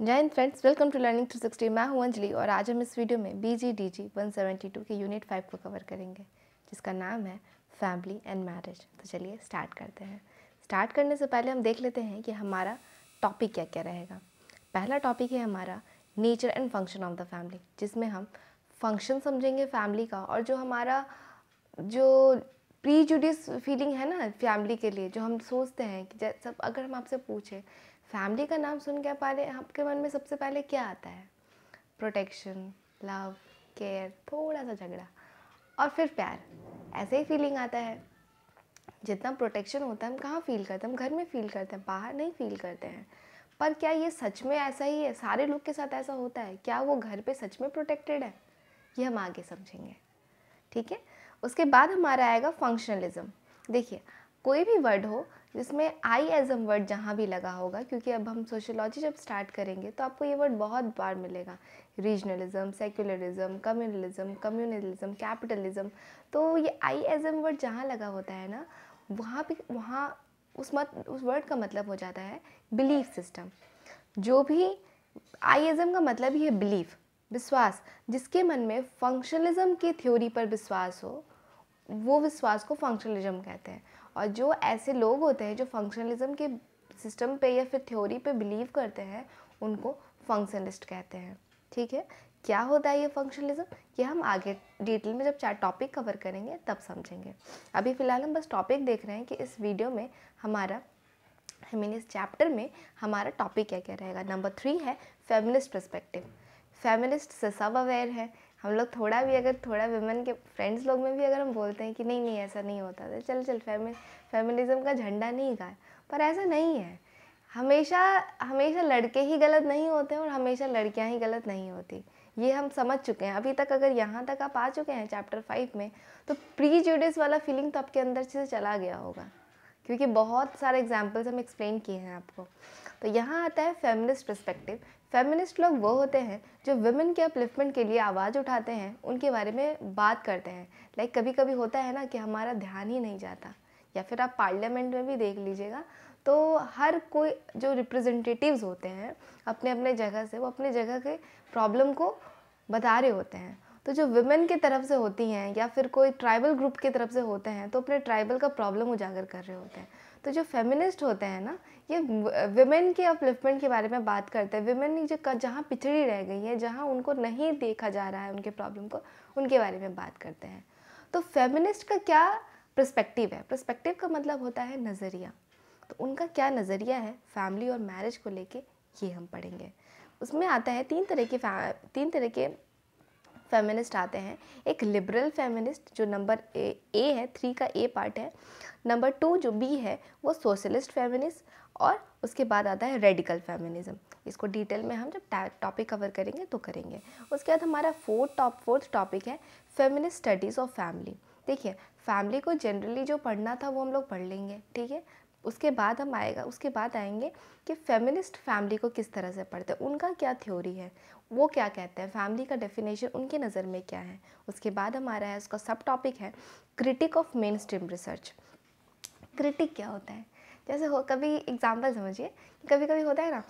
जय हिंद friends welcome to learning 360 मैं हूं अंजलि और आज हम इस वीडियो में B G D G one के यूनिट फाइव को कवर करेंगे जिसका नाम है फैमिली एंड मैरिज तो चलिए स्टार्ट करते हैं स्टार्ट करने से पहले हम देख लेते हैं कि हमारा टॉपिक क्या क्या रहेगा पहला टॉपिक है हमारा nature and function of the family जिसमें हम फंक्शन समझेंगे फैमिली का और जो हमारा जो प्री फीलिंग है ना फैमिली के लिए जो हम सोचते हैं कि जब अगर हम आपसे पूछें फैमिली का नाम सुन के पहले आपके मन में सबसे पहले क्या आता है प्रोटेक्शन लव केयर थोड़ा सा झगड़ा और फिर प्यार ऐसे ही फीलिंग आता है जितना प्रोटेक्शन होता है हम कहाँ फील करते हैं हम घर में फील करते हैं बाहर नहीं फील करते हैं पर क्या ये सच में ऐसा ही है सारे लोग के साथ ऐसा होता है क्या वो घर पे सच में प्रोटेक्टेड है ये हम आगे समझेंगे ठीक है उसके बाद हमारा आएगा फंक्शनलिज्म देखिए कोई भी वर्ड हो जिसमें आई एज एम वर्ड जहाँ भी लगा होगा क्योंकि अब हम सोशोलॉजी जब स्टार्ट करेंगे तो आपको ये वर्ड बहुत बार मिलेगा regionalism secularism communalism communalism capitalism तो ये आई एज एम वर्ड जहाँ लगा होता है ना वहाँ भी वहाँ उस मत उस वर्ड का मतलब हो जाता है बिलीफ सिस्टम जो भी आई एज एम का मतलब ही है बिलीफ विश्वास जिसके मन में फंक्शनलिज्म की थ्योरी पर विश्वास हो वो विश्वास को फंक्शनलिज्म कहते हैं और जो ऐसे लोग होते हैं जो फंक्शनलिज्म के सिस्टम पे या फिर थ्योरी पे बिलीव करते हैं उनको फंक्शनलिस्ट कहते हैं ठीक है क्या होता है ये फंक्शनलिज्म ये हम आगे डिटेल में जब चार टॉपिक कवर करेंगे तब समझेंगे अभी फ़िलहाल हम बस टॉपिक देख रहे हैं कि इस वीडियो में हमारा आई मीन इस चैप्टर में हमारा टॉपिक क्या क्या रहेगा नंबर थ्री है फेमिनिस्ट परस्पेक्टिव फेमिनिस्ट से सब अवेयर है हम लोग थोड़ा भी अगर थोड़ा वुमेन के फ्रेंड्स लोग में भी अगर हम बोलते हैं कि नहीं नहीं ऐसा नहीं होता था चल चल फेमि फेमिलिज्म का झंडा नहीं गाए पर ऐसा नहीं है हमेशा हमेशा लड़के ही गलत नहीं होते हैं और हमेशा लड़कियां ही गलत नहीं होती ये हम समझ चुके हैं अभी तक अगर यहाँ तक आप आ चुके हैं चैप्टर फाइव में तो प्री जुडिस वाला फीलिंग तो आपके अंदर से चला गया होगा क्योंकि बहुत सारे एग्जाम्पल्स हम एक्सप्लेन किए हैं आपको तो यहाँ आता है फेमिनिस्ट प्रस्पेक्टिव फेमिनिस्ट लोग वो होते हैं जो वुमेन के अपलिफ्टमेंट के लिए आवाज़ उठाते हैं उनके बारे में बात करते हैं लाइक like कभी कभी होता है ना कि हमारा ध्यान ही नहीं जाता या फिर आप पार्लियामेंट में भी देख लीजिएगा तो हर कोई जो रिप्रेजेंटेटिव्स होते हैं अपने अपने जगह से वो अपने जगह के प्रॉब्लम को बता रहे होते हैं तो जो वुमेन की तरफ से होती हैं या फिर कोई ट्राइबल ग्रुप की तरफ से होते हैं तो अपने ट्राइबल का प्रॉब्लम उजागर कर रहे होते हैं तो जो फेमिनिस्ट होते हैं ना ये विमेन के अपलिफ्टमेंट के बारे में बात करते हैं विमेन जो जहाँ पिछड़ी रह गई है जहाँ उनको नहीं देखा जा रहा है उनके प्रॉब्लम को उनके बारे में बात करते हैं तो फेमिनिस्ट का क्या प्रस्पेक्टिव है प्रस्पेक्टिव का मतलब होता है नज़रिया तो उनका क्या नज़रिया है फैमिली और मैरिज को लेके ये हम पढ़ेंगे उसमें आता है तीन तरह के तीन तरह के फेमिनिस्ट आते हैं एक लिबरल फेमिनिस्ट जो नंबर ए, ए है थ्री का ए पार्ट है नंबर टू जो बी है वो सोशलिस्ट फेमिनिस्ट और उसके बाद आता है रेडिकल फेमिनिज्म इसको डिटेल में हम जब टॉपिक कवर करेंगे तो करेंगे उसके बाद हमारा फोर्थ टॉप फोर्थ टॉपिक है फेमिनिस्ट स्टडीज़ ऑफ फैमिली देखिए फैमिली को जनरली जो पढ़ना था वो हम लोग पढ़ लेंगे ठीक है उसके बाद हम आएगा उसके बाद आएंगे कि फेमिनिस्ट फैमिली को किस तरह से पढ़ते हैं उनका क्या थ्योरी है वो क्या कहते हैं फैमिली का डेफिनेशन उनकी नज़र में क्या है उसके बाद हमारा है उसका सब टॉपिक है critique of mainstream research critique क्या होता है जैसे हो कभी एग्जाम्पल समझिए कभी कभी होता है ना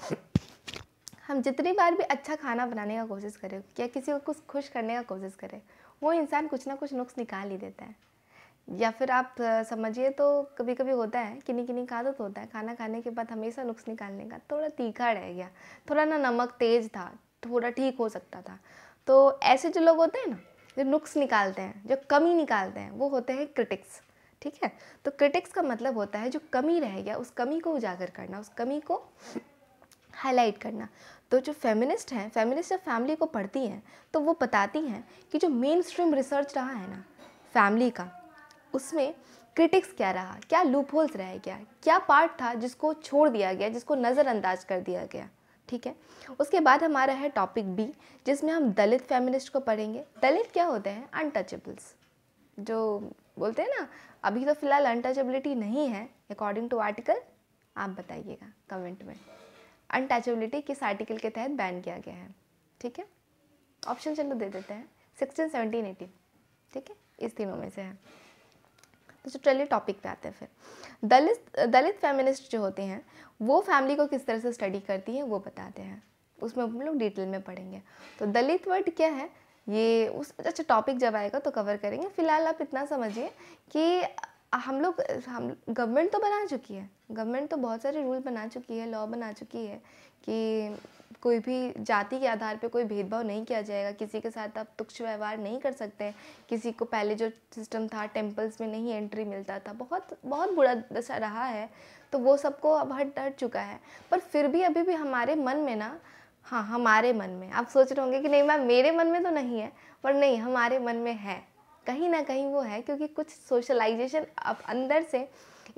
हम जितनी बार भी अच्छा खाना बनाने का कोशिश करें या किसी को कुछ खुश करने का कोशिश करें वो इंसान कुछ ना कुछ नुक्स निकाल ही देता है या फिर आप समझिए तो कभी कभी होता है किन्नी किन्नी का आदत तो होता है खाना खाने के बाद हमेशा नुक्स निकालने का थोड़ा तीखा रह गया थोड़ा ना नमक तेज़ था थोड़ा ठीक हो सकता था तो ऐसे जो लोग होते हैं ना जो नुक्स निकालते हैं जो कमी निकालते हैं वो होते हैं क्रिटिक्स ठीक है तो क्रिटिक्स का मतलब होता है जो कमी रह गया उस कमी को उजागर करना उस कमी को हाईलाइट करना तो जो फेमिनिस्ट हैं फेमिनिस्ट जब फैमिली को पढ़ती हैं तो वो बताती हैं कि जो मेन स्ट्रीम रिसर्च रहा है ना फैमिली का उसमें क्रिटिक्स क्या रहा क्या लूप होल्स रह गया क्या पार्ट था जिसको छोड़ दिया गया जिसको नज़रअंदाज कर दिया गया ठीक है उसके बाद हमारा है टॉपिक बी जिसमें हम दलित फेमिनिस्ट को पढ़ेंगे दलित क्या होते हैं अनटचेबल्स जो बोलते हैं ना अभी तो फिलहाल अनटचेबिलिटी नहीं है अकॉर्डिंग टू आर्टिकल आप बताइएगा कमेंट में अनटचेबिलिटी किस आर्टिकल के तहत बैन किया गया है ठीक है ऑप्शन चलो दे देते हैं सिक्सटीन सेवनटीन एटीन ठीक है इस तीनों में से है तो चलिए टॉपिक पे आते हैं फिर दलित दलित फेमिनिस्ट जो होते हैं वो फैमिली को किस तरह से स्टडी करती हैं वो बताते हैं उसमें हम लोग डिटेल में पढ़ेंगे तो दलित वर्ड क्या है ये उस अच्छा टॉपिक जब आएगा तो कवर करेंगे फिलहाल आप इतना समझिए कि हम लोग हम गवर्नमेंट तो बना चुकी है गवर्नमेंट तो बहुत सारे रूल बना चुकी है लॉ बना चुकी है कि कोई भी जाति के आधार पे कोई भेदभाव नहीं किया जाएगा किसी के साथ आप तुक्ष व्यवहार नहीं कर सकते किसी को पहले जो सिस्टम था टेम्पल्स में नहीं एंट्री मिलता था बहुत बहुत बुरा दशा रहा है तो वो सबको अब हट हट चुका है पर फिर भी अभी भी हमारे मन में ना हाँ हमारे मन में आप सोच रहे होंगे कि नहीं मैम मेरे मन में तो नहीं है पर नहीं हमारे मन में है कहीं ना कहीं वो है क्योंकि कुछ सोशलाइजेशन अब अंदर से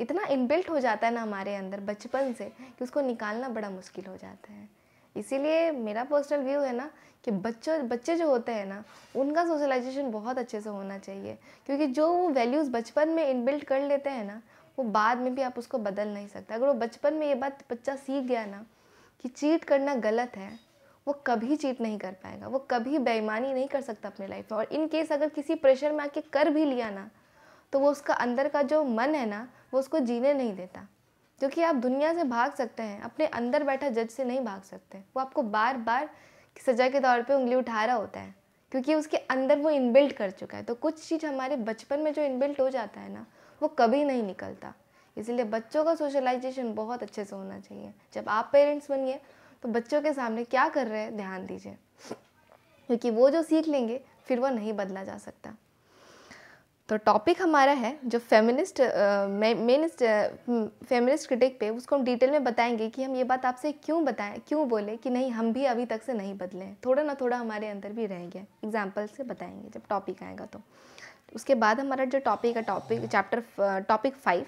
इतना इनबिल्ट हो जाता है ना हमारे अंदर बचपन से कि उसको निकालना बड़ा मुश्किल हो जाता है इसीलिए मेरा पर्सनल व्यू है ना कि बच्चों बच्चे जो होते हैं ना उनका सोशलाइजेशन बहुत अच्छे से होना चाहिए क्योंकि जो वो वैल्यूज़ बचपन में इनबिल्ट कर लेते हैं ना वो बाद में भी आप उसको बदल नहीं सकते अगर वो बचपन में ये बात बच्चा सीख गया ना कि चीट करना गलत है वो कभी चीट नहीं कर पाएगा वो कभी बेईमानी नहीं कर सकता अपने लाइफ में और इन केस अगर किसी प्रेशर में आके कर भी लिया ना तो वो उसका अंदर का जो मन है ना वो उसको जीने नहीं देता क्योंकि आप दुनिया से भाग सकते हैं अपने अंदर बैठा जज से नहीं भाग सकते वो आपको बार बार सजा के तौर पे उंगली उठा रहा होता है क्योंकि उसके अंदर वो इनबिल्ट कर चुका है तो कुछ चीज़ हमारे बचपन में जो इनबिल्ट हो जाता है ना वो कभी नहीं निकलता इसीलिए बच्चों का सोशलाइजेशन बहुत अच्छे से होना चाहिए जब आप पेरेंट्स बनिए तो बच्चों के सामने क्या कर रहे हैं ध्यान दीजिए क्योंकि वो जो सीख लेंगे फिर वो नहीं बदला जा सकता तो टॉपिक हमारा है जो फेमिनिस्ट मेन फेमिनिस्ट क्रिटिक पे उसको हम डिटेल में बताएंगे कि हम ये बात आपसे क्यों बताएं क्यों बोले कि नहीं हम भी अभी तक से नहीं बदले हैं थोड़ा ना थोड़ा हमारे अंदर भी रहेंगे एग्जाम्पल से बताएंगे जब टॉपिक आएगा तो उसके बाद हमारा जो टॉपिक है topic chapter topic five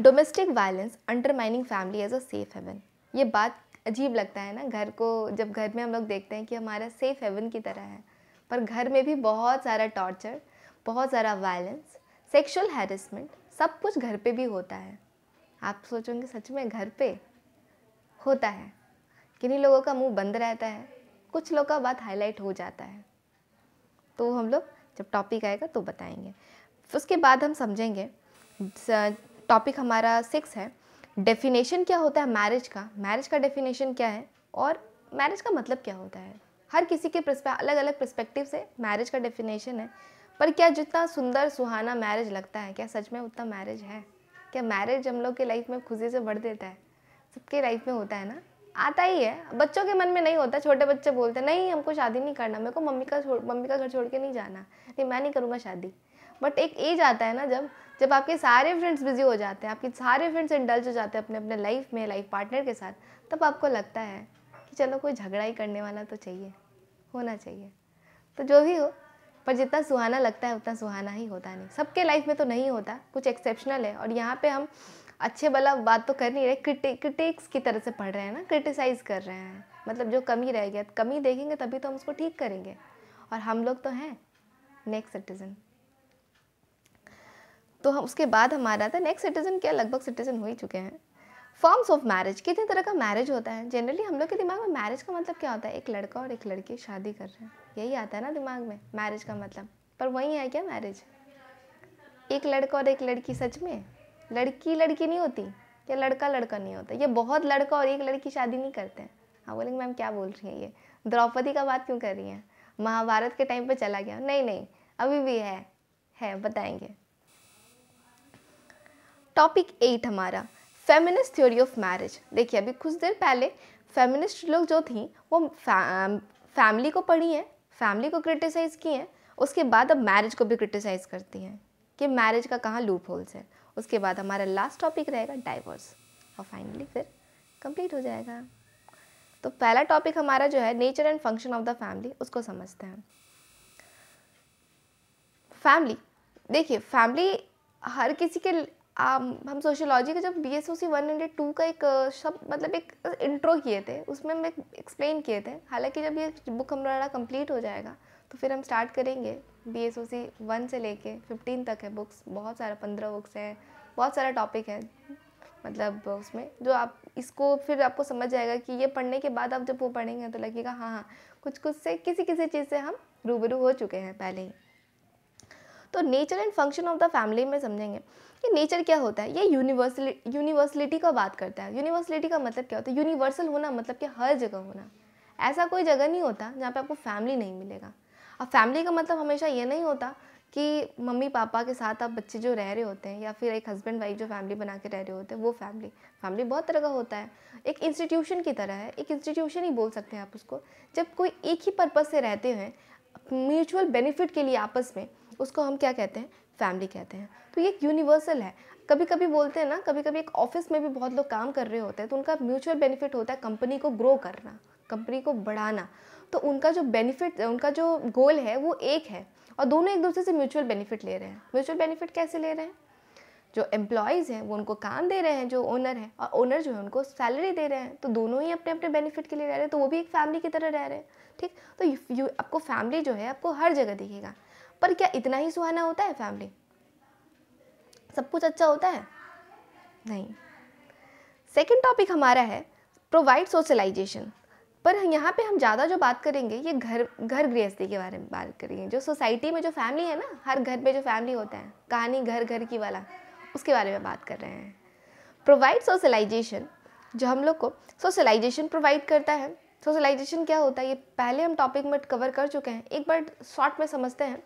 domestic violence undermining family as a safe haven ये बात अजीब लगता है ना घर को जब घर में हम लोग देखते हैं कि हमारा सेफ हेवन की तरह है पर घर में भी बहुत सारा टॉर्चर बहुत सारा वायलेंस सेक्सुअल हेरसमेंट सब कुछ घर पे भी होता है आप सोचोगे सच में घर पे होता है किन्हीं लोगों का मुंह बंद रहता है कुछ लोग का बात हाईलाइट हो जाता है तो हम लोग जब टॉपिक आएगा तो बताएंगे उसके बाद हम समझेंगे टॉपिक हमारा सिक्स है डेफिनेशन क्या होता है मैरिज का मैरिज का डेफिनेशन क्या है और मैरिज का मतलब क्या होता है हर किसी के अलग अलग प्रस्पेक्टिव से मैरिज का डेफिनेशन है पर क्या जितना सुंदर सुहाना मैरिज लगता है क्या सच में उतना मैरिज है क्या मैरिज हम लोग के लाइफ में खुशी से बढ़ देता है सबके लाइफ में होता है ना आता ही है बच्चों के मन में नहीं होता छोटे बच्चे बोलते हैं नहीं हमको शादी नहीं करना मेरे को मम्मी का छोड़ मम्मी का घर छोड़ के नहीं जाना नहीं मैं नहीं करूँगा शादी बट एक एज आता है ना जब जब आपके सारे फ्रेंड्स बिजी हो जाते हैं आपके सारे फ्रेंड्स इंडल्ज हो जाते हैं अपने अपने लाइफ में लाइफ पार्टनर के साथ तब आपको लगता है कि चलो कोई झगड़ा ही करने वाला तो चाहिए होना चाहिए तो जो भी हो पर जितना सुहाना लगता है उतना सुहाना ही होता नहीं सबके लाइफ में तो नहीं होता कुछ एक्सेप्शनल है और यहाँ पे हम अच्छे वाला बात तो कर नहीं रहे क्रिटिक्स की तरह से पढ़ रहे हैं ना क्रिटिसाइज़ कर रहे हैं मतलब जो कमी रह गया कमी देखेंगे तभी तो हम उसको ठीक करेंगे और हम लोग तो हैं नेक्स्ट सिटीज़न तो हम उसके बाद हमारा था नेक्स्ट सिटीज़न क्या लगभग सिटीज़न हो ही चुके हैं फॉर्म्स ऑफ मैरिज कितने तरह का मैरिज होता है जनरली हम लोग के दिमाग में मैरिज का मतलब क्या होता है एक लड़का और एक लड़की शादी कर रहे हैं यही आता है ना दिमाग में मैरिज का मतलब पर वही है क्या मैरिज एक लड़का और एक लड़की सच में लड़की लड़की नहीं होती या लड़का लड़का नहीं होता ये बहुत लड़का और एक लड़की शादी नहीं करते हैं हाँ बोलेंगे मैम क्या बोल रही हैं ये द्रौपदी का बात क्यों कर रही हैं महाभारत के टाइम पे चला गया नहीं नहीं अभी भी है है बताएंगे टॉपिक एट हमारा फेमिनिस्ट थ्योरी ऑफ मैरिज देखिए अभी कुछ देर पहले फेमिनिस्ट लोग जो थी वो फैमिली को पढ़ी है फैमिली को क्रिटिसाइज़ की है उसके बाद अब मैरिज को भी क्रिटिसाइज़ करती हैं कि मैरिज का कहाँ लूप होल्स है उसके बाद हमारा लास्ट टॉपिक रहेगा डाइवोर्स और फाइनली फिर कंप्लीट हो जाएगा तो पहला टॉपिक हमारा जो है nature and function of the family उसको समझते हैं फैमिली देखिए फैमिली हर किसी के आम, हम सोशियोलॉजी का जब B S O C one hundred two का एक शब्द मतलब एक इंट्रो किए थे उसमें हम एक्सप्लेन किए थे हालांकि जब ये बुक हमारा कंप्लीट हो जाएगा तो फिर हम स्टार्ट करेंगे B S O C one से लेके फिफ्टीन तक है बुक्स बहुत सारा पंद्रह बुक्स हैं बहुत सारा टॉपिक है मतलब उसमें जो आप इसको फिर आपको समझ जाएगा कि ये पढ़ने के बाद आप जब वो पढ़ेंगे तो लगेगा हाँ हाँ कुछ कुछ से किसी किसी चीज़ से हम रूबरू हो चुके हैं पहले ही तो nature and function of the family में समझेंगे कि नेचर क्या होता है ये यूनिवर्सली यूनिवर्सलिटी का बात करता है यूनिवर्सलिटी का मतलब क्या होता है यूनिवर्सल होना मतलब कि हर जगह होना ऐसा कोई जगह नहीं होता जहाँ पे आपको फैमिली नहीं मिलेगा अब फैमिली का मतलब हमेशा ये नहीं होता कि मम्मी पापा के साथ आप बच्चे जो रह रहे होते हैं या फिर एक हस्बैंड वाइफ जो फैमिली बना के रह रहे होते हैं वो फैमिली फैमिली बहुत तरह का होता है एक इंस्टीट्यूशन की तरह है एक इंस्टीट्यूशन ही बोल सकते हैं आप उसको जब कोई एक ही पर्पज़ से रहते हैं म्यूचुअल बेनिफिट के लिए आपस में उसको हम क्या कहते हैं फैमिली कहते हैं तो ये यूनिवर्सल है कभी कभी बोलते हैं ना कभी कभी एक ऑफिस में भी बहुत लोग काम कर रहे होते हैं तो उनका म्यूचुअल बेनिफिट होता है कंपनी को ग्रो करना कंपनी को बढ़ाना तो उनका जो बेनिफिट उनका जो गोल है वो एक है और दोनों एक दूसरे से म्यूचुअल बेनिफिट ले रहे हैं म्यूचुअल बेनिफिट कैसे ले रहे हैं जो एम्प्लॉयज़ हैं वो उनको काम दे रहे हैं जो ओनर है और ओनर जो है उनको सैलरी दे रहे हैं तो दोनों ही अपने अपने बेनिफिट के लिए रह रहे हैं तो वो भी एक फैमिली की तरह रह रहे हैं ठीक तो यू आपको फैमिली जो है आपको हर जगह दिखेगा पर क्या इतना ही सुहाना होता है फैमिली सब कुछ अच्छा होता है नहीं सेकेंड टॉपिक हमारा है प्रोवाइड सोशलाइजेशन पर यहाँ पे हम ज़्यादा जो बात करेंगे ये घर घर गृहस्थी के बारे में बात करेंगे जो सोसाइटी में जो फैमिली है ना हर घर में जो फैमिली होता है कहानी घर घर की वाला उसके बारे में बात कर रहे हैं प्रोवाइड सोशलाइजेशन जो हम लोग को सोशलाइजेशन प्रोवाइड करता है सोशलाइजेशन क्या होता है ये पहले हम टॉपिक में कवर कर चुके हैं एक बार शॉर्ट में समझते हैं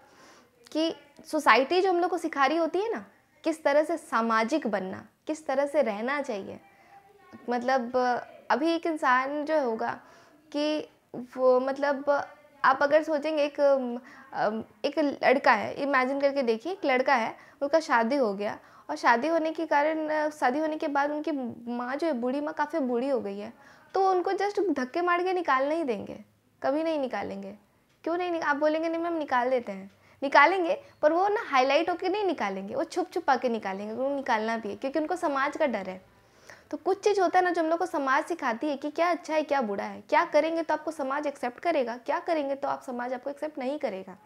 कि सोसाइटी जो हम लोग को सिखा रही होती है ना किस तरह से सामाजिक बनना किस तरह से रहना चाहिए मतलब अभी एक इंसान जो होगा कि वो मतलब आप अगर सोचेंगे एक एक लड़का है इमेजिन करके देखिए एक लड़का है उनका शादी हो गया और शादी होने के कारण शादी होने के बाद उनकी माँ जो है बूढ़ी माँ काफ़ी बूढ़ी हो गई है तो उनको जस्ट धक्के मार के निकाल नहीं देंगे कभी नहीं निकालेंगे क्यों नहीं आप बोलेंगे नहीं मैम निकाल देते हैं निकालेंगे पर वो ना हाईलाइट होकर नहीं निकालेंगे वो छुप छुपा के निकालेंगे उनको निकालना भी है क्योंकि उनको समाज का डर है तो कुछ चीज़ होता है ना जो हम लोग को समाज सिखाती है कि क्या अच्छा है क्या बुरा है क्या करेंगे तो आपको समाज एक्सेप्ट करेगा क्या करेंगे तो आप समाज आपको एक्सेप्ट नहीं करेगा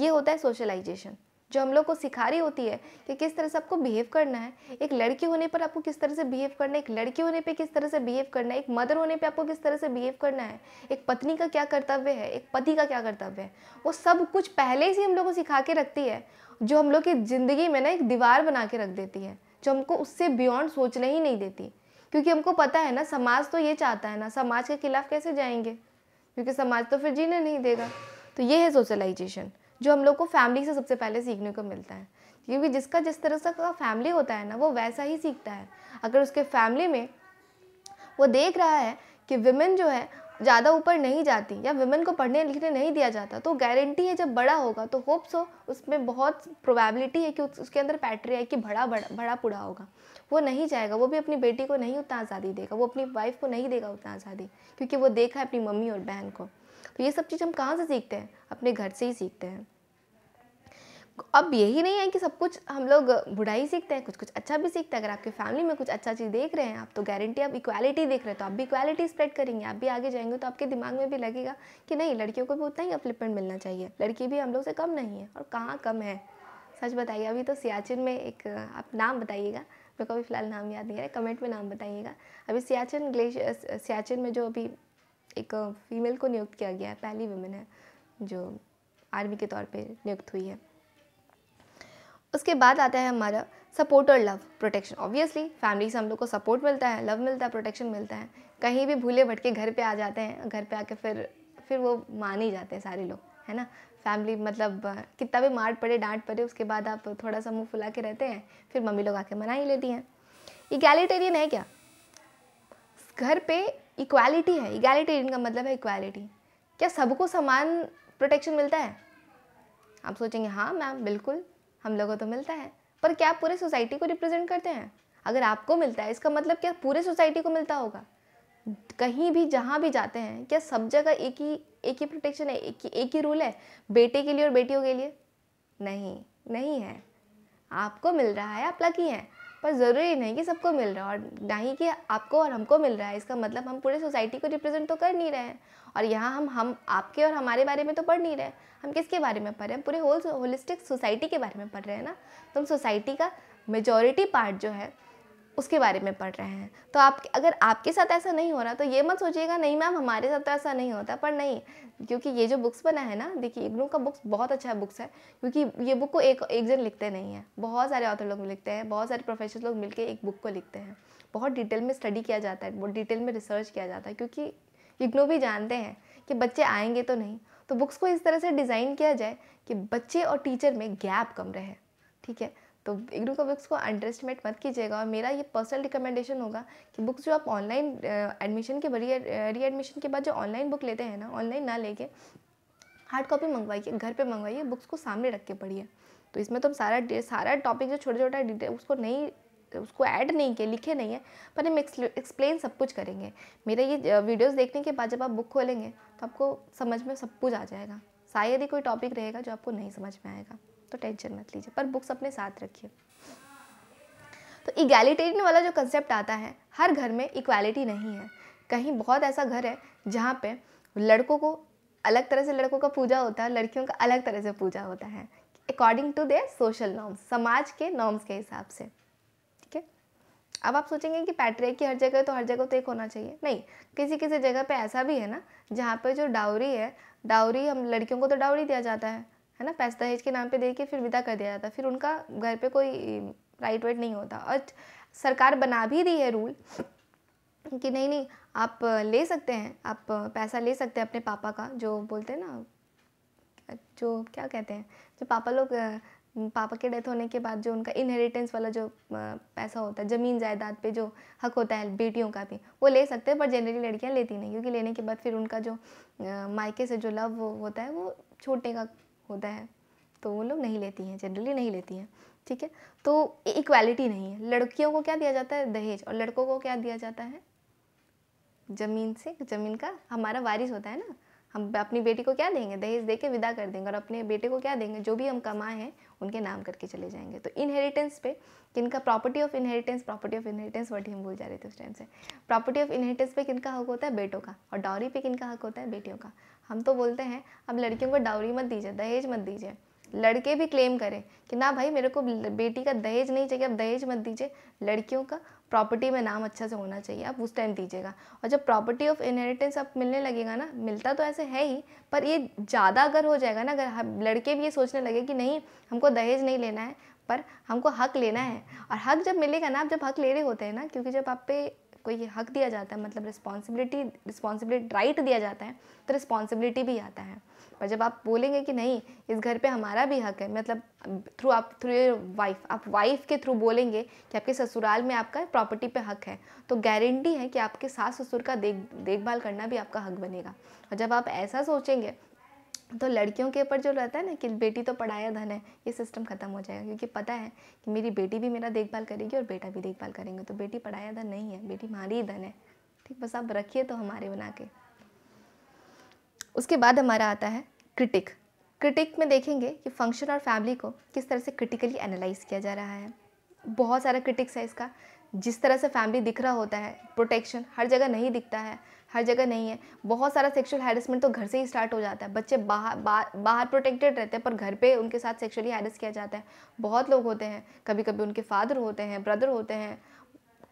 ये होता है सोशलाइजेशन जो हम लोग को सिखा रही होती है कि किस तरह से आपको बिहेव करना है एक लड़की होने पर आपको किस तरह से बिहेव करना है एक लड़की होने पर किस तरह से बिहेव करना है एक मदर होने पर आपको किस तरह से बिहेव करना है एक पत्नी का क्या कर्तव्य है एक पति का क्या कर्तव्य है वो सब कुछ पहले से हम लोग को सिखा के रखती है जो हम लोग की ज़िंदगी में ना एक दीवार बना के रख देती है जो हमको उससे बियॉन्ड सोचने ही नहीं देती क्योंकि हमको पता है ना समाज तो ये चाहता है ना समाज के खिलाफ कैसे जाएंगे क्योंकि समाज तो फिर जीने नहीं देगा तो ये है सोशलाइजेशन जो हम लोग को फैमिली से सबसे पहले सीखने को मिलता है क्योंकि जिसका जिस तरह से का फैमिली होता है ना वो वैसा ही सीखता है अगर उसके फैमिली में वो देख रहा है कि विमेन जो है ज़्यादा ऊपर नहीं जाती या विमेन को पढ़ने लिखने नहीं दिया जाता तो गारंटी है जब बड़ा होगा तो होप्स हो उसमें बहुत प्रोबेबिलिटी है कि उसके अंदर है कि बड़ा बड़ा बड़ा पूरा होगा वो नहीं जाएगा वो भी अपनी बेटी को नहीं उतना आज़ादी देगा वो अपनी वाइफ को नहीं देगा उतना आज़ादी क्योंकि वो देखा है अपनी मम्मी और बहन को तो ये सब चीज़ हम कहाँ से सीखते हैं अपने घर से ही सीखते हैं अब यही नहीं है कि सब कुछ हम लोग बुराई सीखते हैं कुछ कुछ अच्छा भी सीखते हैं अगर आपकी फैमिली में कुछ अच्छा चीज़ देख रहे हैं आप तो गारंटी आप इक्वालिटी देख रहे हैं तो आप भी इक्वालिटी स्प्रेड करेंगे आप भी आगे जाएंगे तो आपके दिमाग में भी लगेगा कि नहीं लड़कियों को भी उतना ही अपलिपमेंट मिलना चाहिए लड़की भी हम लोग से कम नहीं है और कहाँ कम है सच बताइए अभी तो सियाचिन में एक आप नाम बताइएगा मेरे को अभी फिलहाल नाम याद नहीं आ रहा कमेंट में नाम बताइएगा अभी सियाचिन ग्लेशियर सियाचिन में जो अभी एक फीमेल को नियुक्त किया गया है पहली वुमेन है जो आर्मी के तौर पे नियुक्त हुई है उसके बाद आता है हमारा सपोर्ट और लव प्रोटेक्शन ऑब्वियसली फैमिली से हम लोग को सपोर्ट मिलता है लव मिलता है प्रोटेक्शन मिलता है कहीं भी भूले भटके घर पे आ जाते हैं घर पे आके फिर फिर वो मान ही जाते हैं सारे लोग है ना फैमिली मतलब कितना भी मार पड़े डांट पड़े उसके बाद आप थोड़ा सा मुंह फुला के रहते हैं फिर मम्मी लोग आके मना ही लेती हैं ये है क्या घर पे इक्वालिटी है इगैलिटेरियन का मतलब है इक्वालिटी क्या सबको समान प्रोटेक्शन मिलता है आप सोचेंगे हाँ मैम बिल्कुल हम लोगों तो मिलता है पर क्या आप पूरे सोसाइटी को रिप्रेजेंट करते हैं अगर आपको मिलता है इसका मतलब क्या पूरे सोसाइटी को मिलता होगा कहीं भी जहाँ भी जाते हैं क्या सब जगह एक ही एक ही प्रोटेक्शन है एक ही एक ही रूल है बेटे के लिए और बेटियों के लिए नहीं नहीं है आपको मिल रहा है आप लकी हैं पर ज़रूरी नहीं कि सबको मिल रहा है और ना ही कि आपको और हमको मिल रहा है इसका मतलब हम पूरे सोसाइटी को रिप्रेजेंट तो कर नहीं रहे हैं और यहाँ हम हम आपके और हमारे बारे में तो पढ़ नहीं रहे हम किसके बारे में पढ़ रहे हैं पूरे होल होलिस्टिक सोसाइटी के बारे में पढ़ रहे हैं ना तो हम सोसाइटी का मेजोरिटी पार्ट जो है उसके बारे में पढ़ रहे हैं तो आप अगर आपके साथ ऐसा नहीं हो रहा तो ये मत सोचिएगा नहीं मैम हमारे साथ तो ऐसा नहीं होता पर नहीं क्योंकि ये जो बुक्स बना है ना देखिए इग्नू का बुक्स बहुत अच्छा बुक्स है क्योंकि ये बुक को एक एक जन लिखते नहीं है बहुत सारे ऑथर लोग लिखते हैं बहुत सारे प्रोफेसर लोग मिलकर एक बुक को लिखते हैं बहुत डिटेल में स्टडी किया जाता है बहुत डिटेल में रिसर्च किया जाता है क्योंकि इग्नो भी जानते हैं कि बच्चे आएंगे तो नहीं तो बुक्स को इस तरह से डिज़ाइन किया जाए कि बच्चे और टीचर में गैप कम रहे ठीक है तो इग्नू का बुक्स को अंडरस्टिमेट मत कीजिएगा और मेरा ये पर्सनल रिकमेंडेशन होगा कि बुक्स जो आप ऑनलाइन एडमिशन के री एडमिशन के बाद जो ऑनलाइन बुक लेते हैं ना ऑनलाइन ना लेके हार्ड कॉपी मंगवाइए घर पे मंगवाइए बुक्स को सामने रख के पढ़िए तो इसमें तो हम सारा सारा टॉपिक जो छोटा छोटा डिटेल उसको नहीं उसको ऐड नहीं किए लिखे नहीं है पर हम एक्सप्लेन सब कुछ करेंगे मेरे ये वीडियोस देखने के बाद जब आप बुक खोलेंगे तो आपको समझ में सब कुछ आ जाएगा शायद ही कोई टॉपिक रहेगा जो आपको नहीं समझ में आएगा तो टेंशन मत लीजिए पर बुक्स अपने साथ रखिए तो इगैलिटेरियन वाला जो कंसेप्ट आता है हर घर में इक्वालिटी नहीं है कहीं बहुत ऐसा घर है जहाँ पे लड़कों को अलग तरह से लड़कों का पूजा होता है लड़कियों का अलग तरह से पूजा होता है according to their social norms समाज के नॉर्म्स के हिसाब से ठीक है अब आप सोचेंगे कि पैट्रिक की हर जगह तो हर जगह तो एक होना चाहिए नहीं किसी किसी जगह पे ऐसा भी है ना जहाँ पे जो डाउरी है डाउरी हम लड़कियों को तो डाउरी दिया जाता है है ना पैस दहेज के नाम पे दे के फिर विदा कर दिया जाता फिर उनका घर पे कोई राइट वाइट नहीं होता और सरकार बना भी दी है रूल कि नहीं नहीं आप ले सकते हैं आप पैसा ले सकते हैं अपने पापा का जो बोलते हैं ना जो क्या कहते हैं जो पापा लोग पापा के डेथ होने के बाद जो उनका इनहेरिटेंस वाला जो पैसा होता है ज़मीन जायदाद पे जो हक होता है बेटियों का भी वो ले सकते हैं पर जनरली लड़कियां लेती नहीं क्योंकि लेने के बाद फिर उनका जो मायके से जो लव होता है वो छोटे का होता है तो वो लोग नहीं लेती हैं जनरली नहीं लेती हैं ठीक है तो इक्वालिटी नहीं है लड़कियों को क्या दिया जाता है दहेज और लड़कों को क्या दिया जाता है ज़मीन से ज़मीन का हमारा वारिस होता है ना हम अपनी बेटी को क्या देंगे दहेज दे के विदा कर देंगे और अपने बेटे को क्या देंगे जो भी हम कमाए हैं उनके नाम करके चले जाएंगे तो इनहेरिटेंस पे किनका property of inheritance property of inheritance word हम भूल जा रहे थे उस टाइम से प्रॉपर्टी ऑफ इनहेरिटेंस पे किनका हक होता है बेटों का और डॉरी पे किनका हक होता है बेटियों का हम तो बोलते हैं अब लड़कियों को डाउरी मत दीजिए दहेज मत दीजिए लड़के भी क्लेम करें कि ना भाई मेरे को बेटी का दहेज नहीं चाहिए आप दहेज मत दीजिए लड़कियों का प्रॉपर्टी में नाम अच्छा से होना चाहिए आप उस टाइम दीजिएगा और जब प्रॉपर्टी ऑफ इनहेरिटेंस आप मिलने लगेगा ना मिलता तो ऐसे है ही पर ये ज़्यादा अगर हो जाएगा ना अगर लड़के भी ये सोचने लगे कि नहीं हमको दहेज नहीं लेना है पर हमको हक लेना है और हक जब मिलेगा ना आप जब हक ले रहे होते हैं ना क्योंकि जब आप पे को ये हक दिया जाता है मतलब रिस्पॉन्सिबिलिटी रिस्पॉन्सिबिलिटी राइट दिया जाता है तो रिस्पॉन्सिबिलिटी भी आता है पर जब आप बोलेंगे कि नहीं इस घर पे हमारा भी हक है मतलब थ्रू आप थ्रू योर वाइफ आप वाइफ के थ्रू बोलेंगे कि आपके ससुराल में आपका प्रॉपर्टी पे हक है तो गारंटी है कि आपके सास ससुर का देख देखभाल करना भी आपका हक बनेगा और जब आप ऐसा सोचेंगे तो लड़कियों के ऊपर जो रहता है ना कि बेटी तो पढ़ाया धन है ये सिस्टम ख़त्म हो जाएगा क्योंकि पता है कि मेरी बेटी भी मेरा देखभाल करेगी और बेटा भी देखभाल करेंगे तो बेटी पढ़ाया धन नहीं है बेटी हमारी ही धन है ठीक बस आप रखिए तो हमारे बना के उसके बाद हमारा आता है क्रिटिक क्रिटिक में देखेंगे कि फंक्शन और फैमिली को किस तरह से क्रिटिकली एनालाइज किया जा रहा है बहुत सारा क्रिटिक्स है इसका जिस तरह से फैमिली दिख रहा होता है प्रोटेक्शन हर जगह नहीं दिखता है हर जगह नहीं है बहुत सारा सेक्शुअल हैरेसमेंट तो घर से ही स्टार्ट हो जाता है बच्चे बाहर बा, बाहर प्रोटेक्टेड रहते हैं पर घर पे उनके साथ सेक्शुअली हैरेस किया जाता है बहुत लोग होते हैं कभी कभी उनके फादर होते हैं ब्रदर होते हैं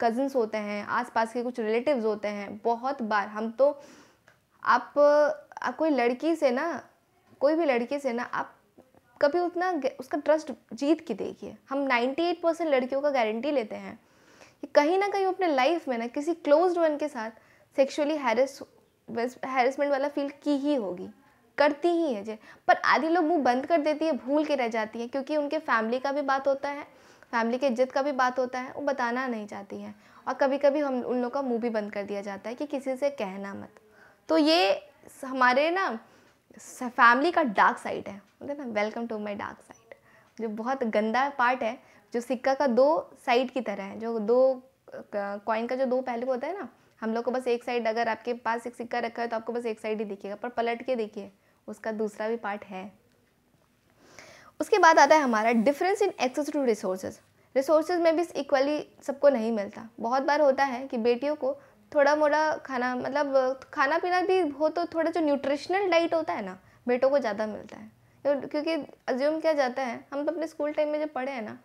कज़न्स होते हैं आसपास के कुछ रिलेटिव्स होते हैं बहुत बार हम तो आप, आप कोई लड़की से ना कोई भी लड़की से ना आप कभी उतना उसका ट्रस्ट जीत के देखिए हम 98 परसेंट लड़कियों का गारंटी लेते हैं कि कहीं ना कहीं अपने लाइफ में ना किसी क्लोज वन के साथ सेक्सुअली हैरेस हैरसमेंट वाला फील की ही होगी करती ही है जे पर आधी लोग मुंह बंद कर देती है भूल के रह जाती है क्योंकि उनके फैमिली का भी बात होता है फैमिली की इज्जत का भी बात होता है वो बताना नहीं चाहती है और कभी कभी हम उन लोग का मुंह भी बंद कर दिया जाता है कि किसी से कहना मत तो ये हमारे ना फैमिली का डार्क साइड है बोलते ना welcome to my dark side जो बहुत गंदा पार्ट है जो सिक्का का दो साइड की तरह है जो दो कॉइन का जो दो पहलू होता है ना हम लोग को बस एक साइड अगर आपके पास एक सिक्का रखा है तो आपको बस एक साइड ही दिखेगा पर पलट के देखिए उसका दूसरा भी पार्ट है उसके बाद आता है हमारा difference in access to resources resources में भी इक्वली सबको नहीं मिलता बहुत बार होता है कि बेटियों को थोड़ा मोड़ा खाना मतलब खाना पीना भी हो तो थोड़ा जो न्यूट्रिशनल डाइट होता है ना बेटों को ज़्यादा मिलता है क्योंकि अज्यूम किया जाता है हम तो अपने स्कूल टाइम में जब पढ़े हैं ना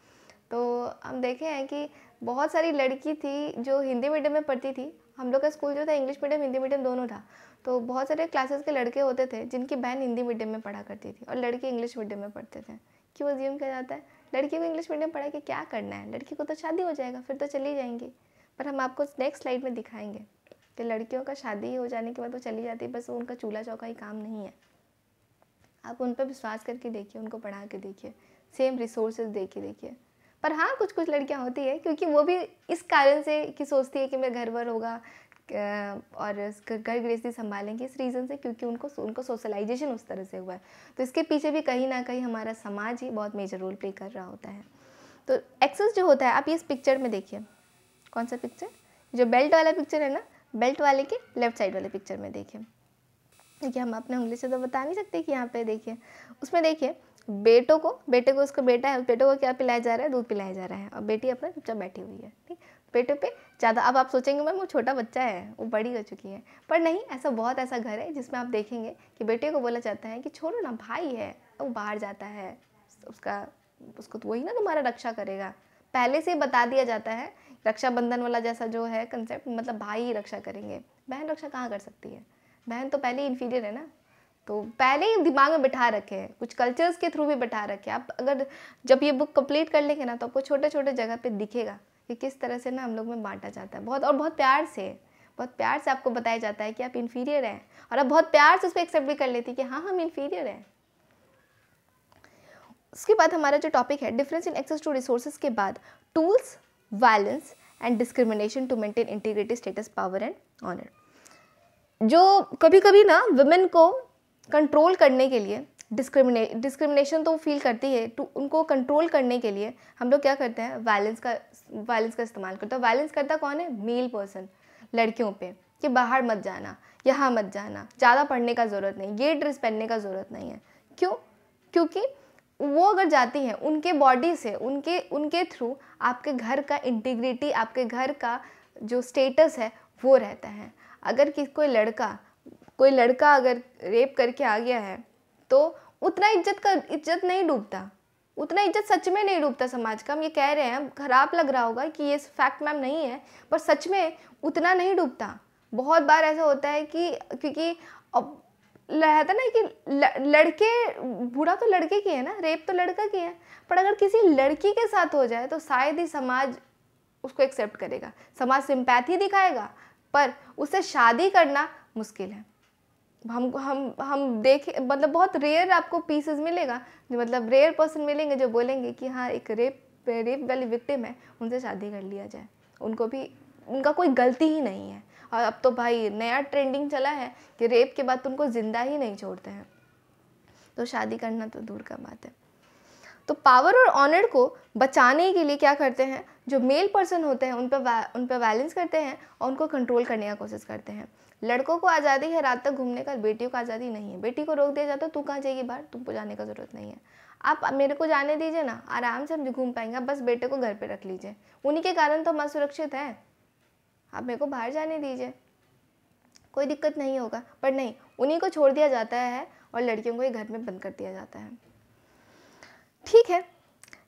तो हम देखे हैं कि बहुत सारी लड़की थी जो हिंदी मीडियम में पढ़ती थी हम लोग का स्कूल जो था इंग्लिश मीडियम हिंदी मीडियम दोनों था तो बहुत सारे क्लासेस के लड़के होते थे जिनकी बहन हिंदी मीडियम में पढ़ा करती थी और लड़के इंग्लिश मीडियम में पढ़ते थे क्यों अज्यूम किया जाता है लड़की को इंग्लिश मीडियम पढ़ा के क्या करना है लड़की को तो शादी हो जाएगा फिर तो चली जाएंगी पर हम आपको नेक्स्ट स्लाइड में दिखाएंगे कि लड़कियों का शादी हो जाने के बाद वो चली जाती है बस उनका चूल्हा चौका ही काम नहीं है आप उन पर विश्वास करके देखिए उनको पढ़ा के देखिए सेम रिसोर्सेज दे के देखिए पर हाँ कुछ कुछ लड़कियाँ होती है क्योंकि वो भी इस कारण से कि सोचती है कि मेरा घर वर होगा और घर गृहस्थी संभालेंगे इस रीज़न से क्योंकि उनको उनको सोशलाइजेशन उस तरह से हुआ है तो इसके पीछे भी कहीं ना कहीं हमारा समाज ही बहुत मेजर रोल प्ले कर रहा होता है तो एक्सेस जो होता है आप इस पिक्चर में देखिए कौन सा पिक्चर जो बेल्ट वाला पिक्चर है ना बेल्ट वाले के लेफ्ट साइड वाले पिक्चर में देखिए देखिए हम अपने उंगली से तो बता नहीं सकते कि यहाँ पे देखिए उसमें देखिए बेटों को बेटे को उसका बेटा है उस बेटे को क्या पिलाया जा रहा है दूध पिलाया जा रहा है और बेटी अपना चुपचाप बैठी हुई है ठीक बेटे पे ज़्यादा अब आप सोचेंगे मैम वो छोटा बच्चा है वो बड़ी हो चुकी है पर नहीं ऐसा बहुत ऐसा घर है जिसमें आप देखेंगे कि बेटे को बोला जाता है कि छोड़ो ना भाई है वो बाहर जाता है उसका उसको तो वही ना तुम्हारा रक्षा करेगा पहले से बता दिया जाता है रक्षाबंधन वाला जैसा जो है कंसेप्ट मतलब भाई ही रक्षा करेंगे बहन रक्षा कहाँ कर सकती है बहन तो पहले इन्फीरियर है ना तो पहले ही दिमाग में बिठा रखे हैं कुछ कल्चर्स के थ्रू भी बिठा रखे आप अगर जब ये बुक कंप्लीट कर लेंगे ना तो आपको छोटे छोटे जगह पे दिखेगा कि किस तरह से ना हम लोग में बांटा जाता है बहुत और बहुत प्यार से बहुत प्यार से आपको बताया जाता है कि आप इन्फीरियर हैं और आप बहुत प्यार से पर एक्सेप्ट भी कर लेती कि हाँ हम इन्फीरियर हैं उसके बाद हमारा जो टॉपिक है difference in access to resources के बाद tools violence and discrimination to maintain integrity status power and honour जो कभी कभी ना वुमेन को कंट्रोल करने के लिए डिस्क्रिमिने डिस्क्रिमिनेशन तो फील करती है टू उनको कंट्रोल करने के लिए हम लोग क्या करते हैं वायलेंस का वायलेंस का इस्तेमाल करते हैं वायलेंस तो करता कौन है मेल पर्सन लड़कियों पे कि बाहर मत जाना यहाँ मत जाना ज़्यादा पढ़ने का ज़रूरत नहीं ये ड्रेस पहनने का ज़रूरत नहीं है क्यों क्योंकि वो अगर जाती हैं उनके बॉडी से उनके उनके थ्रू आपके घर का इंटीग्रिटी आपके घर का जो स्टेटस है वो रहता है अगर किसी कोई लड़का कोई लड़का अगर रेप करके आ गया है तो उतना इज्जत का इज्जत नहीं डूबता उतना इज्जत सच में नहीं डूबता समाज का हम ये कह रहे हैं खराब लग रहा होगा कि ये फैक्ट मैम नहीं है पर सच में उतना नहीं डूबता बहुत बार ऐसा होता है कि क्योंकि अब रहता तो ना कि लड़के बुरा तो लड़के की है ना रेप तो लड़का की है पर अगर किसी लड़की के साथ हो जाए तो शायद ही समाज उसको एक्सेप्ट करेगा समाज सिंपैथी दिखाएगा पर उससे शादी करना मुश्किल है हम हम हम देखें मतलब बहुत रेयर आपको पीसेस मिलेगा जो मतलब रेयर पर्सन मिलेंगे जो बोलेंगे कि हाँ एक रेप रेप वाली विक्टिम है उनसे शादी कर लिया जाए उनको भी उनका कोई गलती ही नहीं है और अब तो भाई नया ट्रेंडिंग चला है कि रेप के बाद तुमको ज़िंदा ही नहीं छोड़ते हैं तो शादी करना तो दूर का बात है तो पावर और ऑनर को बचाने के लिए क्या करते हैं जो मेल पर्सन होते हैं उन पर उन पर वैलेंस करते हैं और उनको कंट्रोल करने का कोशिश करते हैं लड़कों को आज़ादी है रात तक घूमने का बेटियों को आज़ादी नहीं है बेटी को रोक दिया जाता है तो तू कहाँ जाएगी बाहर तुमको जाने का ज़रूरत नहीं है आप मेरे को जाने दीजिए ना आराम से हम घूम पाएंगे आप बस बेटे को घर पर रख लीजिए उन्हीं के कारण तो हम असुरक्षित हैं आप मेरे को बाहर जाने दीजिए कोई दिक्कत नहीं होगा पर नहीं उन्हीं को छोड़ दिया जाता है और लड़कियों को ही घर में बंद कर दिया जाता है ठीक है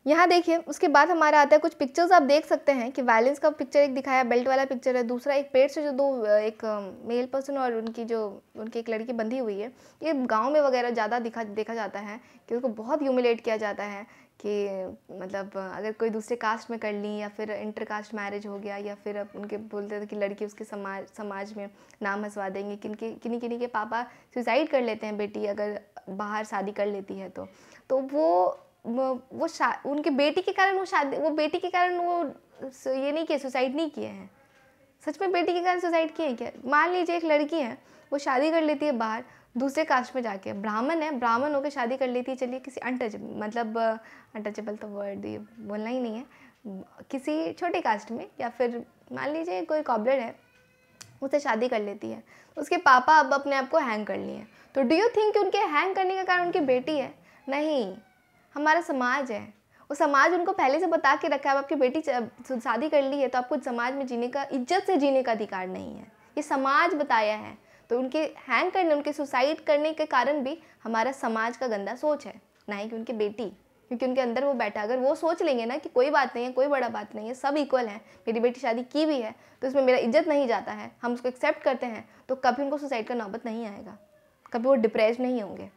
यहाँ देखिए उसके बाद हमारा आता है कुछ पिक्चर्स आप देख सकते हैं कि वायलेंस का पिक्चर एक दिखाया बेल्ट वाला पिक्चर है दूसरा एक पेड़ से जो दो एक मेल पर्सन और उनकी जो उनकी एक लड़की बंधी हुई है ये गांव में वगैरह ज़्यादा दिखा देखा जाता है कि उनको बहुत ह्यूमिलेट किया जाता है कि मतलब अगर कोई दूसरे कास्ट में कर ली या फिर इंटर कास्ट मैरिज हो गया या फिर उनके बोलते थे कि लड़की उसके समाज समाज में नाम हंसवा देंगे किनके किन्हीं किन्हीं के पापा सुसाइड कर लेते हैं बेटी अगर बाहर शादी कर लेती है तो तो वो वो उनके बेटी के कारण वो शादी वो बेटी के कारण वो ये नहीं किए सुसाइड नहीं किए हैं सच में बेटी के कारण सुसाइड किए हैं क्या मान लीजिए एक लड़की है वो शादी कर लेती है बाहर दूसरे कास्ट में जाके ब्राह्मण है ब्राह्मण होकर शादी कर लेती है चलिए किसी अनटच मतलब अनटचेबल तो वर्ड ये बोलना ही नहीं है किसी छोटे कास्ट में या फिर मान लीजिए कोई कॉबलर है उसे शादी कर लेती है उसके पापा अब अपने आप को हैंग कर लिए तो डू यू थिंक उनके हैंग करने का कारण उनकी बेटी है नहीं हमारा समाज है वो समाज उनको पहले से बता के रखा है अब आपकी बेटी शादी कर ली है तो आपको समाज में जीने का इज्जत से जीने का अधिकार नहीं है ये समाज बताया है तो उनके हैंग करने उनके सुसाइड करने के कारण भी हमारा समाज का गंदा सोच है ना ही कि उनकी बेटी क्योंकि उनके अंदर वो बैठा अगर वो सोच लेंगे ना कि कोई बात नहीं है कोई बड़ा बात नहीं है सब इक्वल है मेरी बेटी शादी की भी है तो इसमें मेरा इज्जत नहीं जाता है हम उसको एक्सेप्ट करते हैं तो कभी उनको सुसाइड का नौबत नहीं आएगा कभी वो डिप्रेस नहीं होंगे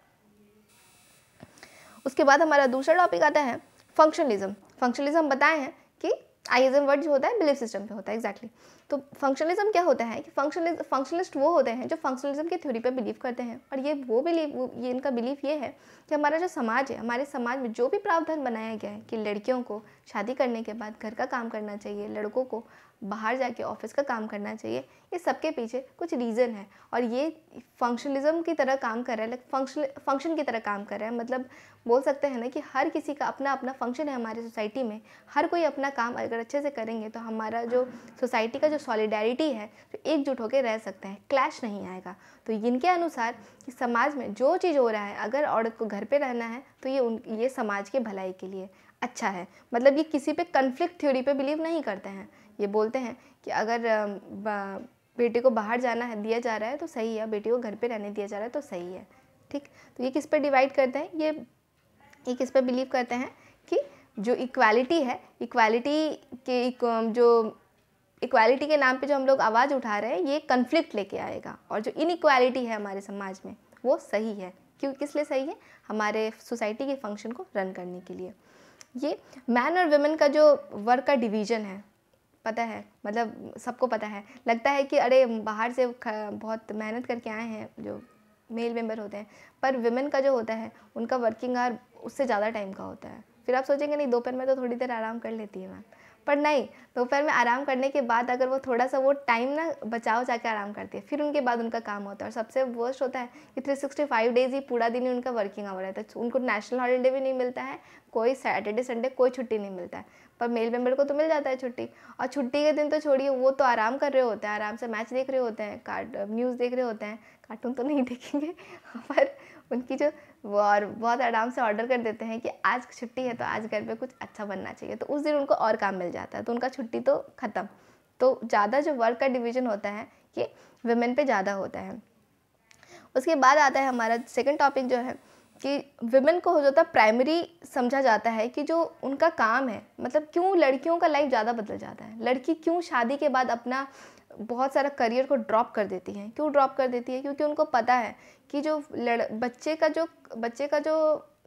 उसके बाद हमारा दूसरा टॉपिक आता है फंक्शनलिज्म फंक्शनलिज्म बताए हैं कि आईएसएम वर्ड जो होता है बिलीफ सिस्टम पे होता है एग्जैक्टली exactly. तो फंक्शनलिज्म क्या होता है कि फंक्शनलिज फंक्शनलिस्ट वो होते हैं जो फंक्शनलिज्म की थ्योरी पे बिलीव करते हैं और ये वो बिलीव ये इनका बिलीफ ये है कि हमारा जो समाज है हमारे समाज में जो भी प्रावधान बनाया गया है कि लड़कियों को शादी करने के बाद घर का काम करना चाहिए लड़कों को बाहर जाके ऑफिस का काम करना चाहिए ये सबके पीछे कुछ रीज़न है और ये फंक्शनलिज्म की तरह काम कर रहा है लाइक फंक्शन फंक्शन की तरह काम कर रहा है मतलब बोल सकते हैं ना कि हर किसी का अपना अपना फंक्शन है हमारी सोसाइटी में हर कोई अपना काम अगर अच्छे से करेंगे तो हमारा जो सोसाइटी का जो सॉलिडेरिटी है तो एकजुट होकर रह सकते हैं क्लैश नहीं आएगा तो इनके अनुसार समाज में जो चीज़ हो रहा है अगर औरत को घर पर रहना है तो ये उन ये समाज के भलाई के लिए अच्छा है मतलब ये किसी पे कन्फ्लिक्ट थ्योरी पे बिलीव नहीं करते हैं ये बोलते हैं कि अगर बेटे को बाहर जाना है दिया जा रहा है तो सही है बेटी को घर पे रहने दिया जा रहा है तो सही है ठीक तो ये किस पर डिवाइड करते हैं ये एक इस पर बिलीव करते हैं कि जो इक्वालिटी है इक्वालिटी के जो इक्वालिटी के नाम पे जो हम लोग आवाज़ उठा रहे हैं ये कन्फ्लिक्ट लेके आएगा और जो इनइक्वालिटी है हमारे समाज में वो सही है क्यों किस लिए सही है हमारे सोसाइटी के फंक्शन को रन करने के लिए ये मैन और वेमेन का जो वर्क का डिवीज़न है पता है मतलब सबको पता है लगता है कि अरे बाहर से बहुत मेहनत करके आए हैं जो मेल मेम्बर होते हैं पर वेमेन का जो होता है उनका वर्किंग आर उससे ज़्यादा टाइम का होता है फिर आप सोचेंगे नहीं दोपहर में तो थोड़ी देर आराम कर लेती है मैम पर नहीं दोपहर में आराम करने के बाद अगर वो थोड़ा सा वो टाइम ना बचाओ जाकर आराम करती है फिर उनके बाद उनका काम होता है और सबसे वर्स्ट होता है कि 365 डेज़ ही पूरा दिन ही उनका वर्किंग आवर रहता है तो उनको नेशनल हॉलीडे भी नहीं मिलता है कोई सैटरडे संडे कोई छुट्टी नहीं मिलता है पर मेल मेम्बर को तो मिल जाता है छुट्टी और छुट्टी के दिन तो छोड़िए वो तो आराम कर रहे होते हैं आराम से मैच देख रहे होते हैं कार्ट न्यूज़ देख रहे होते हैं कार्टून तो नहीं देखेंगे पर उनकी जो वो और बहुत आराम से ऑर्डर कर देते हैं कि आज छुट्टी है तो आज घर पे कुछ अच्छा बनना चाहिए तो उस दिन उनको और काम मिल जाता है तो उनका छुट्टी तो ख़त्म तो ज़्यादा जो वर्क का डिवीजन होता है ये वेमेन पे ज़्यादा होता है उसके बाद आता है हमारा सेकेंड टॉपिक जो है कि वेमेन को हो जाता है प्राइमरी समझा जाता है कि जो उनका काम है मतलब क्यों लड़कियों का लाइफ ज़्यादा बदल जाता है लड़की क्यों शादी के बाद अपना बहुत सारा करियर को ड्रॉप कर देती हैं क्यों ड्रॉप कर देती है क्योंकि उनको पता है कि जो लड़ बच्चे का जो बच्चे का जो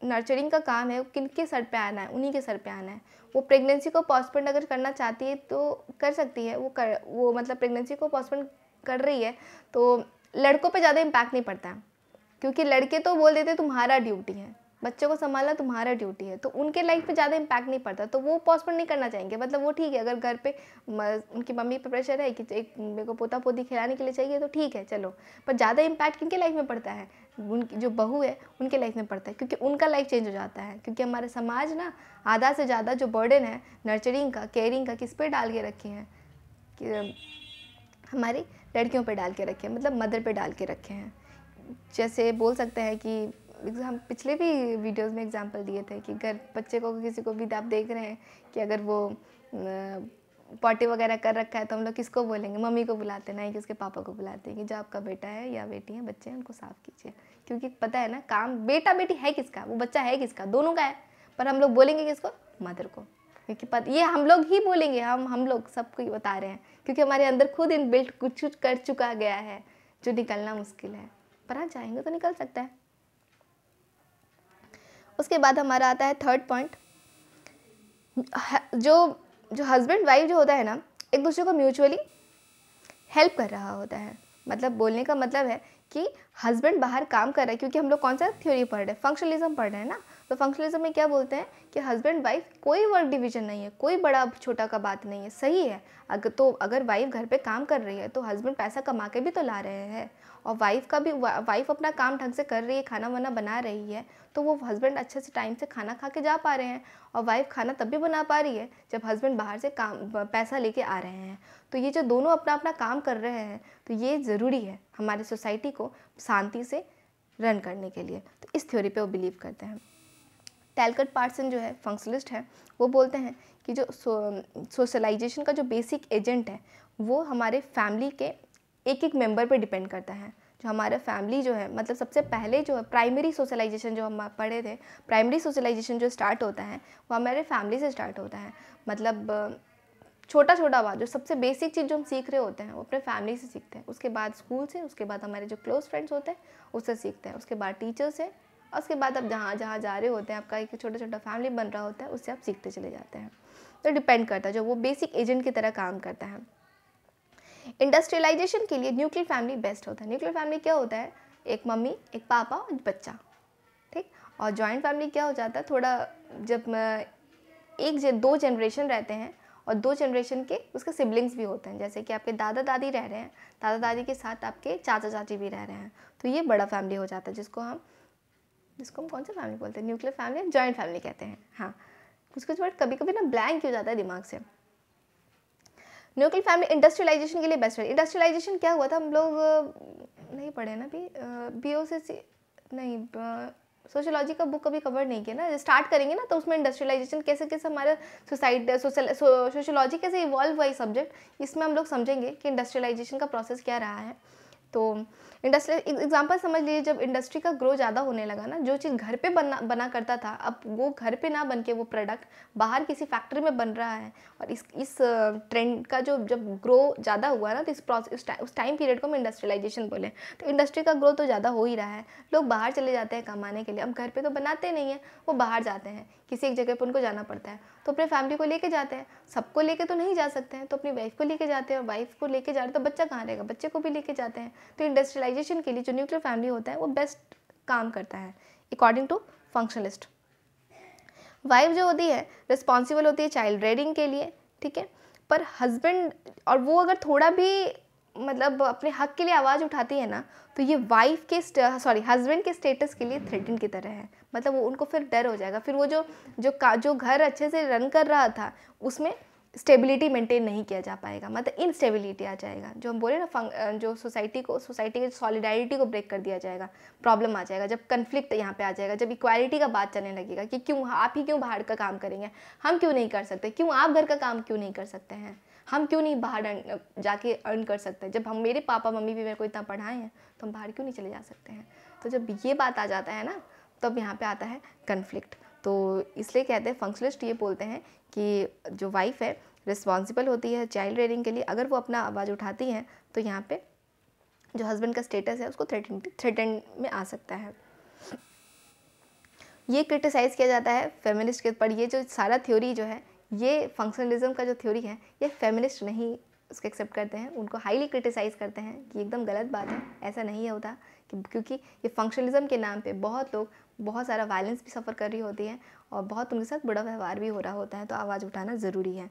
नर्चरिंग का काम है किन के सर पे आना है उन्हीं के सर पे आना है वो प्रेगनेंसी को पॉस्टपोन अगर करना चाहती है तो कर सकती है वो कर वो मतलब प्रेगनेंसी को पॉस्टपोन कर रही है तो लड़कों पे ज़्यादा इम्पैक्ट नहीं पड़ता है क्योंकि लड़के तो बोल देते तुम्हारा ड्यूटी है बच्चों को संभालना तुम्हारा ड्यूटी है तो उनके लाइफ पे ज़्यादा इम्पैक्ट नहीं पड़ता तो वो पॉस्टपोन नहीं करना चाहेंगे मतलब वो ठीक है अगर घर पे उनकी मम्मी पे प्रेशर है कि एक मेरे को पोता पोती खिलाने के लिए चाहिए तो ठीक है चलो पर ज़्यादा इम्पैक्ट किनके लाइफ में पड़ता है उनकी जो बहू है उनके लाइफ में पड़ता है क्योंकि उनका लाइफ चेंज हो जाता है क्योंकि हमारा समाज ना आधा से ज़्यादा जो बर्डन है नर्चरिंग का केयरिंग का किस पर डाल के रखे हैं कि हमारी लड़कियों पर डाल के रखे हैं मतलब मदर पर डाल के रखे हैं जैसे बोल सकते हैं कि एग्जाम पिछले भी वीडियोस में एग्जांपल दिए थे कि अगर बच्चे को किसी को भी आप देख रहे हैं कि अगर वो पॉटी वगैरह कर रखा है तो हम लोग किसको बोलेंगे मम्मी को बुलाते ना कि उसके पापा को बुलाते हैं कि जो आपका बेटा है या बेटी है बच्चे हैं उनको साफ़ कीजिए क्योंकि पता है ना काम बेटा बेटी है किसका वो बच्चा है किसका दोनों का है पर हम लोग बोलेंगे किसको मदर को क्योंकि पता ये हम लोग ही बोलेंगे हम हम लोग सबको ही बता रहे हैं क्योंकि हमारे अंदर खुद इन बिल्ट कुछ कुछ कर चुका गया है जो निकलना मुश्किल है पर हाँ जाएंगे तो निकल सकता है उसके बाद हमारा आता है थर्ड पॉइंट जो जो हस्बैंड वाइफ जो होता है ना एक दूसरे को म्यूचुअली हेल्प कर रहा होता है मतलब बोलने का मतलब है कि हस्बैंड बाहर काम कर रहा है क्योंकि हम लोग कौन सा थ्योरी पढ़ रहे हैं फंक्शनलिज्म पढ़ रहे हैं ना तो फंक्शनलिज्म में क्या बोलते हैं कि हस्बैंड वाइफ कोई वर्क डिवीजन नहीं है कोई बड़ा छोटा का बात नहीं है सही है अगर तो अगर वाइफ घर पे काम कर रही है तो हस्बैंड पैसा कमा के भी तो ला रहे हैं और वाइफ का भी वा, वाइफ अपना काम ढंग से कर रही है खाना वाना बना रही है तो वो हस्बैंड अच्छे से टाइम से खाना खा के जा पा रहे हैं और वाइफ खाना तब भी बना पा रही है जब हस्बैंड बाहर से काम पैसा लेके आ रहे हैं तो ये जो दोनों अपना अपना काम कर रहे हैं तो ये ज़रूरी है हमारे सोसाइटी को शांति से रन करने के लिए तो इस थ्योरी पे वो बिलीव करते हैं टैलकट पार्सन जो है फंक्शनलिस्ट है वो बोलते हैं कि जो सोशलाइजेशन का जो बेसिक एजेंट है वो हमारे फैमिली के एक एक मेंबर पे डिपेंड करता है जो हमारा फैमिली जो है मतलब सबसे पहले जो है प्राइमरी सोशलाइजेशन जो हम पढ़े थे प्राइमरी सोशलाइजेशन जो स्टार्ट होता है वो हमारे फैमिली से स्टार्ट होता है मतलब छोटा छोटा बात जो सबसे बेसिक चीज़ जो हम सीख रहे होते हैं वो अपने फैमिली से सीखते हैं उसके बाद स्कूल से उसके बाद हमारे जो क्लोज फ्रेंड्स होते हैं उससे सीखते हैं उसके बाद टीचर से और उसके बाद आप जहाँ जहाँ जा रहे होते हैं आपका एक छोटा छोटा फैमिली बन रहा होता है उससे आप सीखते चले जाते हैं तो डिपेंड करता है जो वो बेसिक एजेंट की तरह काम करता है इंडस्ट्रियलाइजेशन के लिए न्यूक्लियर फैमिली बेस्ट होता है न्यूक्लियर फैमिली क्या होता है एक मम्मी एक पापा और बच्चा ठीक और जॉइंट फैमिली क्या हो जाता है थोड़ा जब एक जे, दो जनरेशन रहते हैं और दो जनरेशन के उसके सिबलिंग्स भी होते हैं जैसे कि आपके दादा दादी रह रहे हैं दादा दादी के साथ आपके चाचा चाची भी रह रहे हैं तो ये बड़ा फैमिली हो जाता है जिसको हम जिसको हम कौन सा फैमिली बोलते हैं न्यूक्लियर फैमिली जॉइंट फैमिली कहते हैं हाँ कुछ कुछ वर्ड कभी कभी ना ब्लैंक हो जाता है दिमाग से न्यूक्लियर फैमिली इंडस्ट्रियलाइजेशन के लिए बेस्ट है इंडस्ट्रियलाइजेशन क्या हुआ था हम लोग नहीं पढ़े ना अभी बी ओ सी नहीं सोशोलॉजी का बुक कभी कवर नहीं किया ना स्टार्ट करेंगे ना तो उसमें इंडस्ट्रियलाइजेशन कैसे कैसे हमारा सोसाइटी सोशोलॉजी कैसे इवॉल्व हुआ सब्जेक्ट इसमें हम लोग समझेंगे कि इंडस्ट्रियलाइजेशन का प्रोसेस क्या रहा है तो इंडस्ट्रियल एग्जाम्पल समझ लीजिए जब इंडस्ट्री का ग्रो ज़्यादा होने लगा ना जो चीज़ घर पे बना बना करता था अब वो घर पे ना बन के वो प्रोडक्ट बाहर किसी फैक्ट्री में बन रहा है और इस इस ट्रेंड का जो जब ग्रो ज़्यादा हुआ ना तो इस प्रोसेस उस टाइम पीरियड को हम इंडस्ट्रियलाइजेशन बोले तो इंडस्ट्री का ग्रो तो ज़्यादा हो ही रहा है लोग बाहर चले जाते हैं कमाने के लिए अब घर पर तो बनाते नहीं हैं वो बाहर जाते हैं किसी एक जगह पर उनको जाना पड़ता है तो अपने फैमिली को लेके जाते हैं सबको लेके तो नहीं जा सकते हैं तो अपनी वाइफ को लेके जाते हैं और वाइफ को लेके जा रहे तो बच्चा कहाँ रहेगा बच्चे को भी लेके जाते हैं तो इंडस्ट्रियलाइजेशन के लिए जो न्यूक्लियर फैमिली होता है वो बेस्ट काम करता है अकॉर्डिंग टू फंक्शनलिस्ट वाइफ जो होती है रिस्पॉन्सिबल होती है चाइल्ड रेडिंग के लिए ठीक है पर हस्बैंड और वो अगर थोड़ा भी मतलब अपने हक के लिए आवाज़ उठाती है ना तो ये वाइफ के सॉरी हस्बैंड हाँ, के स्टेटस के लिए थ्रेटन की तरह है मतलब वो उनको फिर डर हो जाएगा फिर वो जो जो का जो घर अच्छे से रन कर रहा था उसमें स्टेबिलिटी मेंटेन नहीं किया जा पाएगा मतलब इनस्टेबिलिटी आ जाएगा जो हम बोले ना जो सोसाइटी को सोसाइटी के सॉलिडारिटी को ब्रेक कर दिया जाएगा प्रॉब्लम आ जाएगा जब कन्फ्लिक्ट यहाँ पे आ जाएगा जब इक्वालिटी का बात चलने लगेगा कि क्यों आप ही क्यों बाहर का काम करेंगे हम क्यों नहीं कर सकते क्यों आप घर का काम क्यों नहीं कर सकते हैं हम क्यों नहीं बाहर जाके अर्न कर सकते जब हम मेरे पापा मम्मी भी मेरे को इतना पढ़ाए हैं तो हम बाहर क्यों नहीं चले जा सकते हैं तो जब ये बात आ जाता है ना तब यहाँ पे आता है कन्फ्लिक्ट तो इसलिए कहते हैं फंक्शनलिस्ट ये बोलते हैं कि जो वाइफ है रिस्पॉन्सिबल होती है चाइल्ड रेयरिंग के लिए अगर वो अपना आवाज़ उठाती हैं तो यहाँ पे जो हस्बैंड का स्टेटस है उसको थ्रेटन थ्रेटन में आ सकता है ये क्रिटिसाइज़ किया जाता है फेमिनिस्ट के पर ये जो सारा थ्योरी जो है ये फंक्शनलिज्म का जो थ्योरी है ये फेमिनिस्ट नहीं उसको एक्सेप्ट करते हैं उनको हाईली क्रिटिसाइज़ करते हैं कि एकदम गलत बात है ऐसा नहीं होता कि क्योंकि ये फंक्शनलिज्म के नाम पे बहुत लोग बहुत सारा वायलेंस भी सफ़र कर रही होती है और बहुत उनके साथ बुरा व्यवहार भी हो रहा होता है तो आवाज़ उठाना ज़रूरी है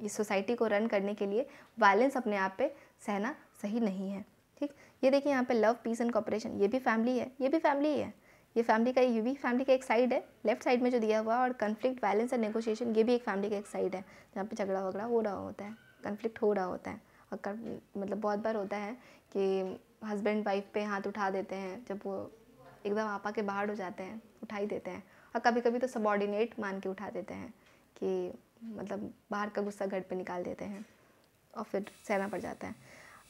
इस सोसाइटी को रन करने के लिए वायलेंस अपने आप पर सहना सही नहीं है ठीक ये देखिए यहाँ पर लव पीस एंड कॉपरेशन ये भी फैमिली है ये भी फैमिली है ये फैमिली का ये भी फैमिली का एक साइड है लेफ्ट साइड में जो दिया हुआ और कन्फ्लिक्ट वायलेंस और नेगोशिएशन ये भी एक फैमिली का एक साइड है जहाँ पे झगड़ा वगड़ा हो रहा होता है कन्फ्लिक्ट हो रहा होता है और कर, मतलब बहुत बार होता है कि हस्बैंड वाइफ पे हाथ उठा देते हैं जब वो एकदम आपा के बाहर हो जाते हैं उठा ही देते हैं और कभी कभी तो सबॉर्डिनेट मान के उठा देते हैं कि मतलब बाहर का गुस्सा घर पर निकाल देते हैं और फिर सहना पड़ जाता है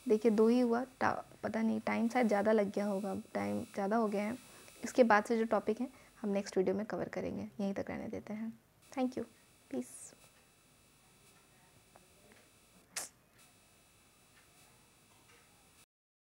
देखिए दो ही हुआ पता नहीं टाइम शायद ज़्यादा लग गया होगा टाइम ज़्यादा हो गया है इसके बाद से जो टॉपिक है हम नेक्स्ट वीडियो में कवर करेंगे यहीं तक रहने देते हैं थैंक यू प्लीज़